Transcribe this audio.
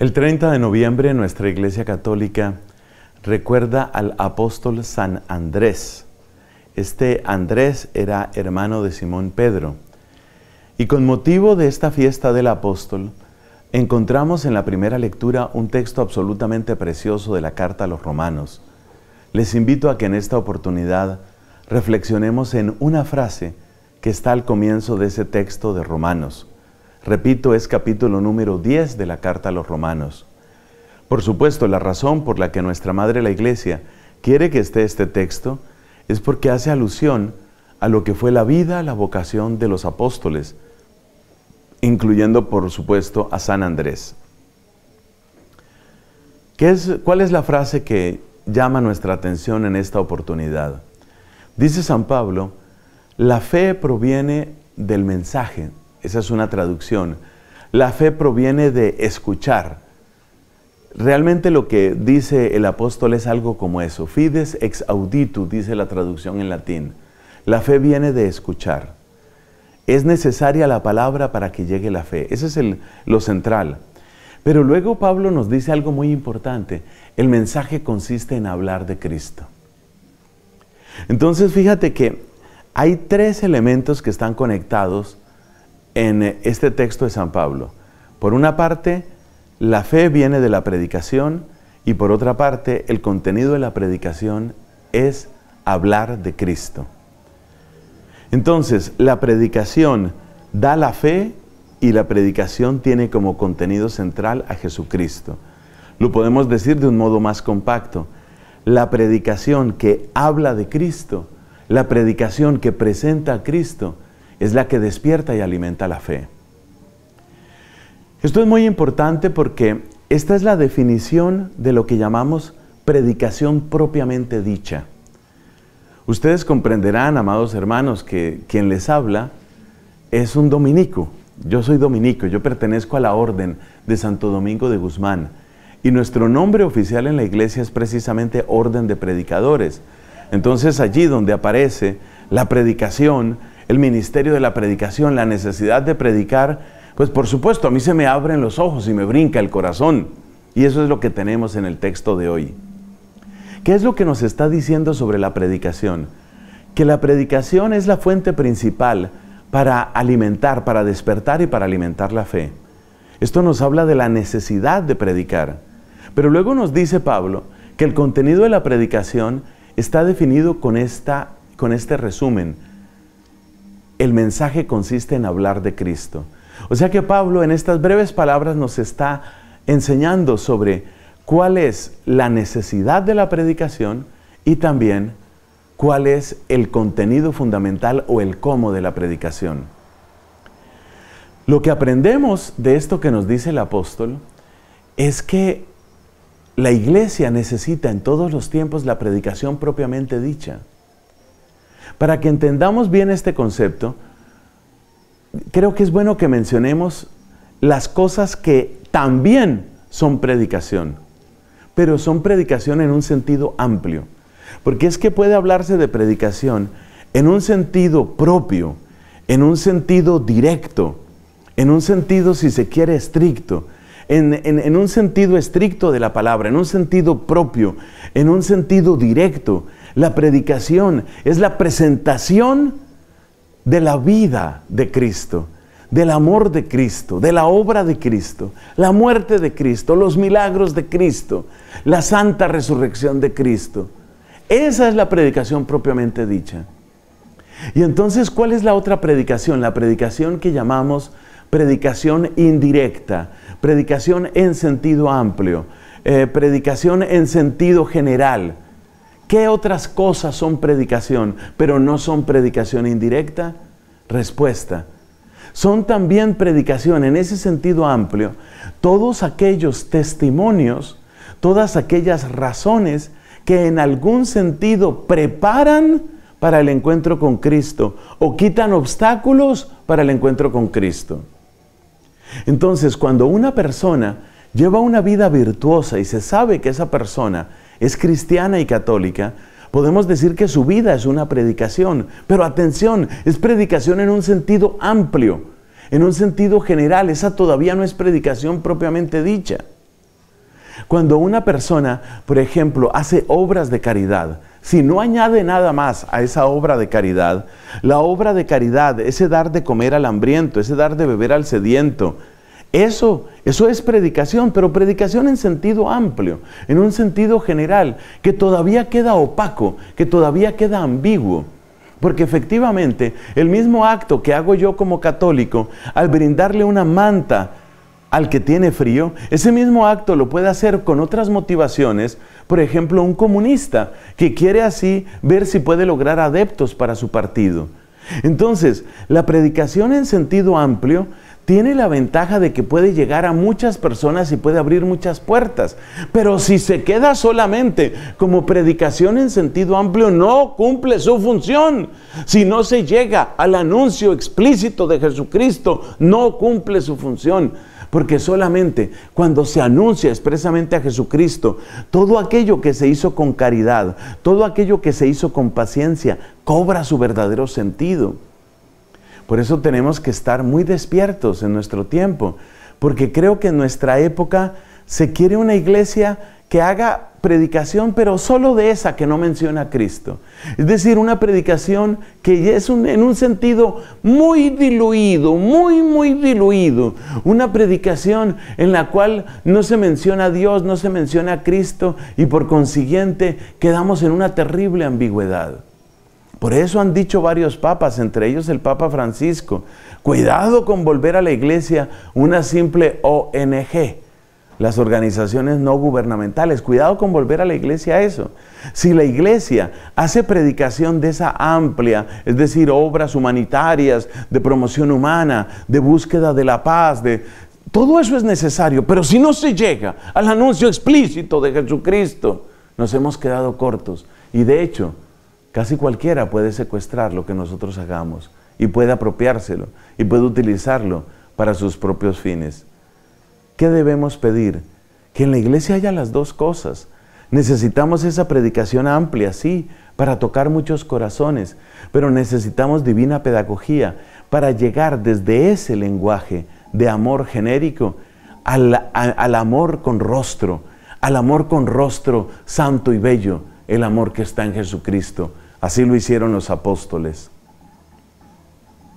El 30 de noviembre nuestra Iglesia Católica recuerda al apóstol San Andrés. Este Andrés era hermano de Simón Pedro. Y con motivo de esta fiesta del apóstol, encontramos en la primera lectura un texto absolutamente precioso de la carta a los romanos. Les invito a que en esta oportunidad reflexionemos en una frase que está al comienzo de ese texto de Romanos. Repito, es capítulo número 10 de la carta a los romanos. Por supuesto, la razón por la que nuestra Madre la Iglesia quiere que esté este texto es porque hace alusión a lo que fue la vida, la vocación de los apóstoles, incluyendo por supuesto a San Andrés. ¿Qué ¿Cuál es la frase que llama nuestra atención en esta oportunidad? Dice San Pablo, la fe proviene del mensaje, esa es una traducción. La fe proviene de escuchar. Realmente lo que dice el apóstol es algo como eso. Fides ex auditu, dice la traducción en latín. La fe viene de escuchar. Es necesaria la palabra para que llegue la fe. Ese es lo central. Pero luego Pablo nos dice algo muy importante. El mensaje consiste en hablar de Cristo. Entonces fíjate que hay tres elementos que están conectados en eh, este texto de San Pablo. Por una parte, la fe viene de la predicación y por otra parte, el contenido de la predicación es hablar de Cristo. Entonces, la predicación da la fe y la predicación tiene como contenido central a Jesucristo. Lo podemos decir de un modo más compacto. La predicación que habla de Cristo, la predicación que presenta a Cristo, es la que despierta y alimenta la fe. Esto es muy importante porque esta es la definición de lo que llamamos predicación propiamente dicha. Ustedes comprenderán, amados hermanos, que quien les habla es un dominico. Yo soy dominico, yo pertenezco a la orden de Santo Domingo de Guzmán. Y nuestro nombre oficial en la iglesia es precisamente Orden de Predicadores. Entonces allí donde aparece la predicación, el ministerio de la predicación, la necesidad de predicar, pues por supuesto a mí se me abren los ojos y me brinca el corazón. Y eso es lo que tenemos en el texto de hoy. ¿Qué es lo que nos está diciendo sobre la predicación? Que la predicación es la fuente principal para alimentar, para despertar y para alimentar la fe. Esto nos habla de la necesidad de predicar. Pero luego nos dice Pablo que el contenido de la predicación está definido con, esta, con este resumen el mensaje consiste en hablar de Cristo. O sea que Pablo en estas breves palabras nos está enseñando sobre cuál es la necesidad de la predicación y también cuál es el contenido fundamental o el cómo de la predicación. Lo que aprendemos de esto que nos dice el apóstol es que la iglesia necesita en todos los tiempos la predicación propiamente dicha. Para que entendamos bien este concepto, creo que es bueno que mencionemos las cosas que también son predicación, pero son predicación en un sentido amplio. Porque es que puede hablarse de predicación en un sentido propio, en un sentido directo, en un sentido, si se quiere, estricto, en, un sentido estricto de la palabra, en un sentido propio, en un sentido directo, la predicación es la presentación de la vida de Cristo, del amor de Cristo, de la obra de Cristo, la muerte de Cristo, los milagros de Cristo, la santa resurrección de Cristo. Esa es la predicación propiamente dicha. Y entonces, ¿cuál es la otra predicación? La predicación que llamamos predicación indirecta, predicación en sentido amplio, eh, predicación en sentido general ¿Qué otras cosas son predicación, pero no son predicación indirecta? Respuesta. Son también predicación en ese sentido amplio todos aquellos testimonios, todas aquellas razones que en algún sentido preparan para el encuentro con Cristo o quitan obstáculos para el encuentro con Cristo. Entonces, cuando una persona lleva una vida virtuosa y se sabe que esa persona es cristiana y católica, podemos decir que su vida es una predicación. Pero atención, es predicación en un sentido amplio, en un sentido general. Esa todavía no es predicación propiamente dicha. Cuando una persona, por ejemplo, hace obras de caridad, si no añade nada más a esa obra de caridad, la obra de caridad, ese dar de comer al hambriento, ese dar de beber al sediento, eso, eso es predicación, pero predicación en sentido amplio, en un sentido general, que todavía queda opaco, que todavía queda ambiguo. Porque efectivamente, el mismo acto que hago yo como católico al brindarle una manta al que tiene frío, ese mismo acto lo puede hacer con otras motivaciones, por ejemplo, un comunista que quiere así ver si puede lograr adeptos para su partido. Entonces, la predicación en sentido amplio tiene la ventaja de que puede llegar a muchas personas y puede abrir muchas puertas. Pero si se queda solamente como predicación en sentido amplio, no cumple su función. Si no se llega al anuncio explícito de Jesucristo, no cumple su función. Porque solamente cuando se anuncia expresamente a Jesucristo, todo aquello que se hizo con caridad, todo aquello que se hizo con paciencia, cobra su verdadero sentido. Por eso tenemos que estar muy despiertos en nuestro tiempo, porque creo que en nuestra época se quiere una iglesia que haga predicación, pero solo de esa que no menciona a Cristo. Es decir, una predicación que es en un sentido muy diluido, muy, muy diluido. Una predicación en la cual no se menciona a Dios, no se menciona a Cristo y por consiguiente quedamos en una terrible ambigüedad. Por eso han dicho varios papas, entre ellos el Papa Francisco, cuidado con volver a la iglesia una simple ONG, las organizaciones no gubernamentales, cuidado con volver a la iglesia a eso. Si la iglesia hace predicación de esa amplia, es decir, obras humanitarias, de promoción humana, de búsqueda de la paz, de... Todo eso es necesario, pero si no se llega al anuncio explícito de Jesucristo, nos hemos quedado cortos. Y de hecho, Casi cualquiera puede secuestrar lo que nosotros hagamos y puede apropiárselo y puede utilizarlo para sus propios fines. ¿Qué debemos pedir? Que en la iglesia haya las dos cosas. Necesitamos esa predicación amplia, sí, para tocar muchos corazones, pero necesitamos divina pedagogía para llegar desde ese lenguaje de amor genérico al, al, amor con rostro, al amor con rostro santo y bello, el amor que está en Jesucristo, Así lo hicieron los apóstoles.